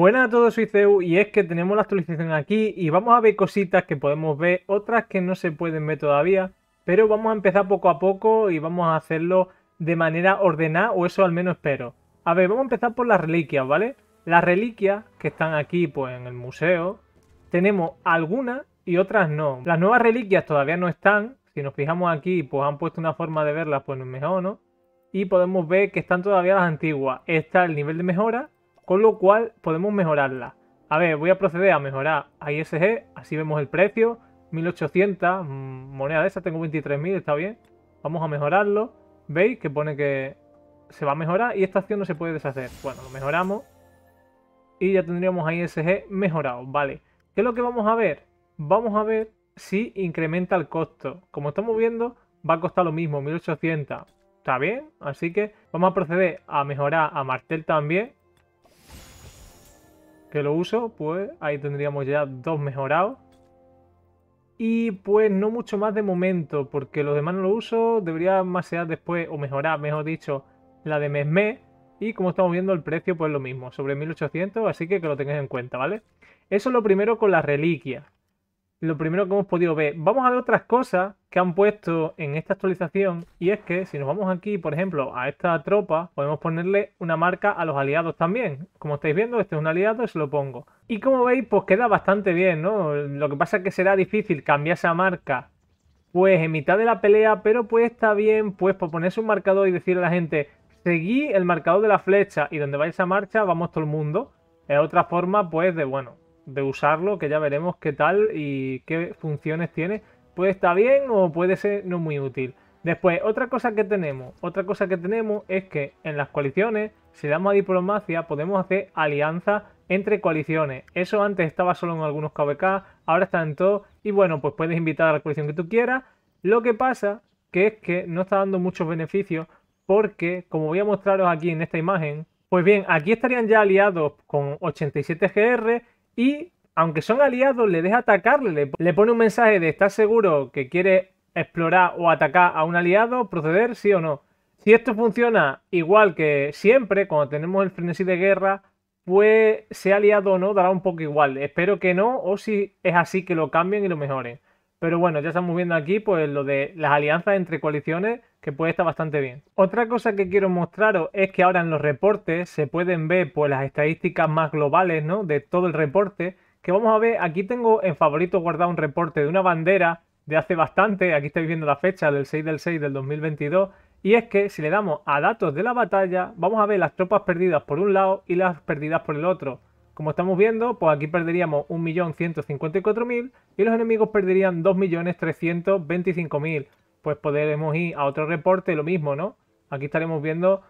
Buenas a todos, soy Ceu y es que tenemos la actualización aquí y vamos a ver cositas que podemos ver, otras que no se pueden ver todavía, pero vamos a empezar poco a poco y vamos a hacerlo de manera ordenada, o eso al menos espero. A ver, vamos a empezar por las reliquias, ¿vale? Las reliquias que están aquí pues en el museo, tenemos algunas y otras no. Las nuevas reliquias todavía no están, si nos fijamos aquí pues han puesto una forma de verlas pues no mejor, ¿no? Y podemos ver que están todavía las antiguas. Está el nivel de mejora con lo cual podemos mejorarla. A ver, voy a proceder a mejorar a ISG, así vemos el precio, 1800, mm, moneda de esa, tengo 23.000, está bien. Vamos a mejorarlo, veis que pone que se va a mejorar y esta acción no se puede deshacer. Bueno, lo mejoramos y ya tendríamos a ISG mejorado, vale. ¿Qué es lo que vamos a ver? Vamos a ver si incrementa el costo. Como estamos viendo, va a costar lo mismo, 1800. Está bien, así que vamos a proceder a mejorar a Martel también que lo uso, pues ahí tendríamos ya dos mejorados. Y pues no mucho más de momento, porque los demás no lo uso, debería sea después, o mejorar, mejor dicho, la de Mesme. Y como estamos viendo el precio, pues lo mismo, sobre 1800, así que que lo tengáis en cuenta, ¿vale? Eso es lo primero con la reliquia lo primero que hemos podido ver. Vamos a ver otras cosas que han puesto en esta actualización y es que si nos vamos aquí, por ejemplo, a esta tropa, podemos ponerle una marca a los aliados también. Como estáis viendo, este es un aliado se lo pongo. Y como veis, pues queda bastante bien, ¿no? Lo que pasa es que será difícil cambiar esa marca pues en mitad de la pelea, pero pues está bien, pues por ponerse un marcador y decirle a la gente, seguí el marcador de la flecha y donde vais esa marcha vamos todo el mundo. Es otra forma, pues, de, bueno, de usarlo, que ya veremos qué tal y qué funciones tiene. Puede estar bien o puede ser no muy útil. Después, otra cosa que tenemos, otra cosa que tenemos es que en las coaliciones, si damos a diplomacia, podemos hacer alianzas entre coaliciones. Eso antes estaba solo en algunos KBK, ahora está en todo. Y bueno, pues puedes invitar a la coalición que tú quieras. Lo que pasa que es que no está dando muchos beneficios porque, como voy a mostraros aquí en esta imagen, pues bien, aquí estarían ya aliados con 87 GR y aunque son aliados, le deja atacarle, le pone un mensaje de estar seguro que quiere explorar o atacar a un aliado, proceder sí o no. Si esto funciona igual que siempre, cuando tenemos el frenesí de guerra, pues sea aliado o no, dará un poco igual. Espero que no, o si es así, que lo cambien y lo mejoren. Pero bueno, ya estamos viendo aquí pues lo de las alianzas entre coaliciones que puede estar bastante bien. Otra cosa que quiero mostraros es que ahora en los reportes se pueden ver pues las estadísticas más globales ¿no? de todo el reporte, que vamos a ver, aquí tengo en favorito guardado un reporte de una bandera de hace bastante, aquí estáis viendo la fecha del 6 del 6 del 2022, y es que si le damos a datos de la batalla, vamos a ver las tropas perdidas por un lado y las perdidas por el otro. Como estamos viendo, pues aquí perderíamos 1.154.000 y los enemigos perderían 2.325.000 pues podremos ir a otro reporte, lo mismo, ¿no? Aquí estaremos viendo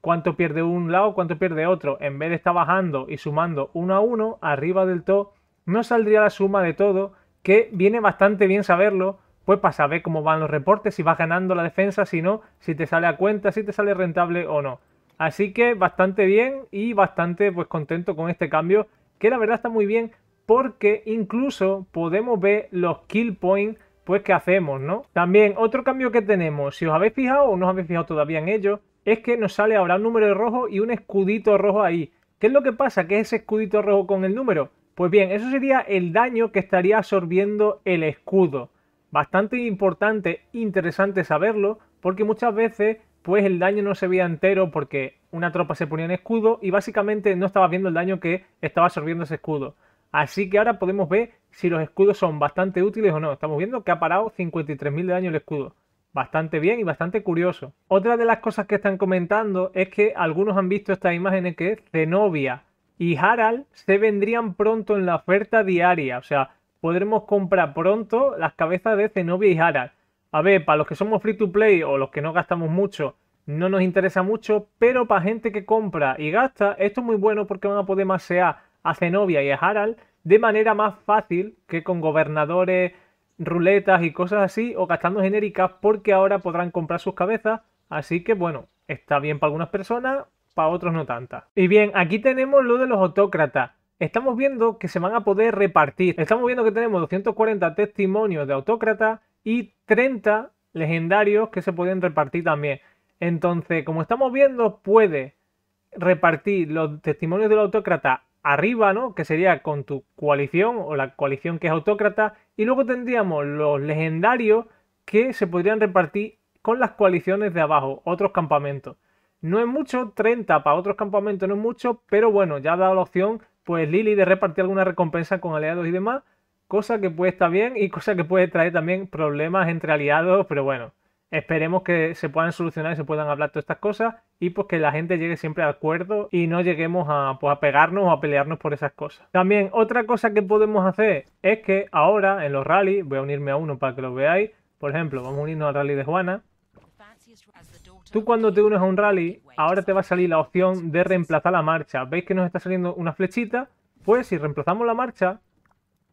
cuánto pierde un lado, cuánto pierde otro. En vez de estar bajando y sumando uno a uno, arriba del todo, no saldría la suma de todo, que viene bastante bien saberlo, pues para saber cómo van los reportes, si vas ganando la defensa, si no, si te sale a cuenta, si te sale rentable o no. Así que bastante bien y bastante pues contento con este cambio, que la verdad está muy bien porque incluso podemos ver los kill points pues ¿qué hacemos, no? También otro cambio que tenemos, si os habéis fijado o no os habéis fijado todavía en ello, es que nos sale ahora un número rojo y un escudito rojo ahí. ¿Qué es lo que pasa? ¿Qué es ese escudito rojo con el número? Pues bien, eso sería el daño que estaría absorbiendo el escudo. Bastante importante, interesante saberlo, porque muchas veces pues el daño no se veía entero porque una tropa se ponía en escudo y básicamente no estaba viendo el daño que estaba absorbiendo ese escudo. Así que ahora podemos ver si los escudos son bastante útiles o no. Estamos viendo que ha parado 53.000 de daño el escudo. Bastante bien y bastante curioso. Otra de las cosas que están comentando es que algunos han visto estas imágenes que Zenobia y Harald se vendrían pronto en la oferta diaria. O sea, podremos comprar pronto las cabezas de Zenobia y Harald. A ver, para los que somos free to play o los que no gastamos mucho, no nos interesa mucho, pero para gente que compra y gasta, esto es muy bueno porque van a poder masear a Zenobia y a Harald de manera más fácil que con gobernadores, ruletas y cosas así, o gastando genéricas, porque ahora podrán comprar sus cabezas. Así que bueno, está bien para algunas personas, para otros no tantas. Y bien, aquí tenemos lo de los autócratas. Estamos viendo que se van a poder repartir. Estamos viendo que tenemos 240 testimonios de autócratas y 30 legendarios que se pueden repartir también. Entonces, como estamos viendo, puede repartir los testimonios del autócrata arriba, ¿no? Que sería con tu coalición o la coalición que es autócrata. Y luego tendríamos los legendarios que se podrían repartir con las coaliciones de abajo, otros campamentos. No es mucho, 30 para otros campamentos no es mucho, pero bueno, ya ha dado la opción, pues Lili de repartir alguna recompensa con aliados y demás, cosa que puede estar bien y cosa que puede traer también problemas entre aliados, pero bueno, Esperemos que se puedan solucionar y se puedan hablar todas estas cosas y pues que la gente llegue siempre a acuerdo y no lleguemos a, pues, a pegarnos o a pelearnos por esas cosas. También otra cosa que podemos hacer es que ahora en los rallies, voy a unirme a uno para que lo veáis, por ejemplo, vamos a unirnos al rally de Juana. Tú cuando te unes a un rally, ahora te va a salir la opción de reemplazar la marcha. ¿Veis que nos está saliendo una flechita? Pues si reemplazamos la marcha,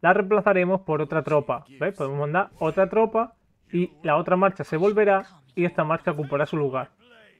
la reemplazaremos por otra tropa. ¿Veis? Podemos mandar otra tropa y la otra marcha se volverá y esta marcha ocupará su lugar.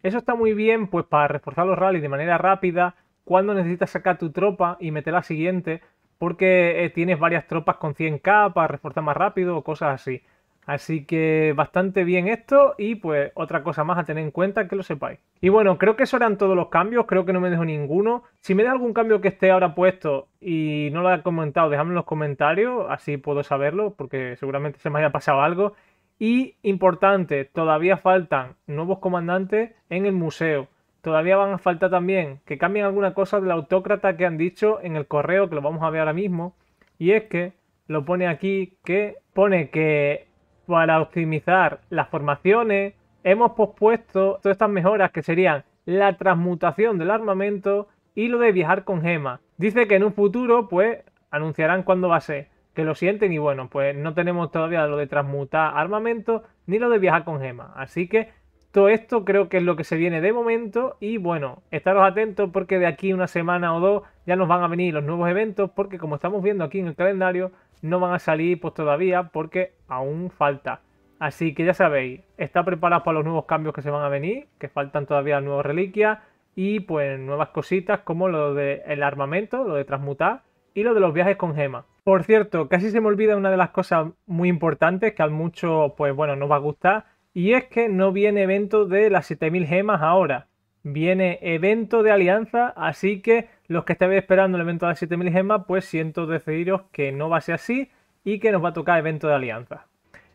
Eso está muy bien pues para reforzar los rallies de manera rápida, cuando necesitas sacar tu tropa y meter la siguiente, porque eh, tienes varias tropas con 100k para reforzar más rápido o cosas así. Así que bastante bien esto y pues otra cosa más a tener en cuenta que lo sepáis. Y bueno, creo que eso eran todos los cambios, creo que no me dejo ninguno. Si me da algún cambio que esté ahora puesto y no lo ha comentado, dejadme en los comentarios, así puedo saberlo, porque seguramente se me haya pasado algo. Y importante, todavía faltan nuevos comandantes en el museo. Todavía van a faltar también que cambien alguna cosa del autócrata que han dicho en el correo, que lo vamos a ver ahora mismo. Y es que lo pone aquí que pone que para optimizar las formaciones hemos pospuesto todas estas mejoras que serían la transmutación del armamento y lo de viajar con gemas. Dice que en un futuro pues anunciarán cuándo va a ser que lo sienten y bueno, pues no tenemos todavía lo de transmutar armamento ni lo de viajar con gema Así que todo esto creo que es lo que se viene de momento y bueno, estaros atentos porque de aquí una semana o dos ya nos van a venir los nuevos eventos porque como estamos viendo aquí en el calendario no van a salir pues todavía porque aún falta. Así que ya sabéis, está preparado para los nuevos cambios que se van a venir, que faltan todavía nuevas reliquias y pues nuevas cositas como lo del el armamento, lo de transmutar y lo de los viajes con gemas. Por cierto, casi se me olvida una de las cosas muy importantes que al mucho, pues bueno, nos va a gustar. Y es que no viene evento de las 7000 gemas ahora. Viene evento de alianza, así que los que estéis esperando el evento de las 7000 gemas, pues siento decidiros que no va a ser así y que nos va a tocar evento de alianza.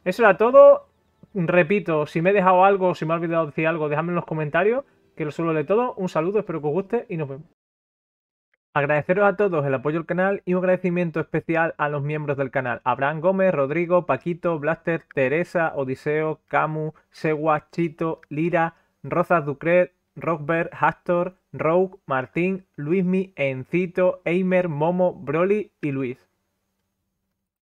Eso era todo. Repito, si me he dejado algo si me he olvidado decir algo, dejadme en los comentarios, que lo suelo de todo. Un saludo, espero que os guste y nos vemos. Agradeceros a todos el apoyo al canal y un agradecimiento especial a los miembros del canal. Abraham Gómez, Rodrigo, Paquito, Blaster, Teresa, Odiseo, Camu, Segua, Chito, Lira, Rosas Ducret, Rockbert, Hastor, Rogue, Martín, Luismi, Encito, Eimer, Momo, Broly y Luis.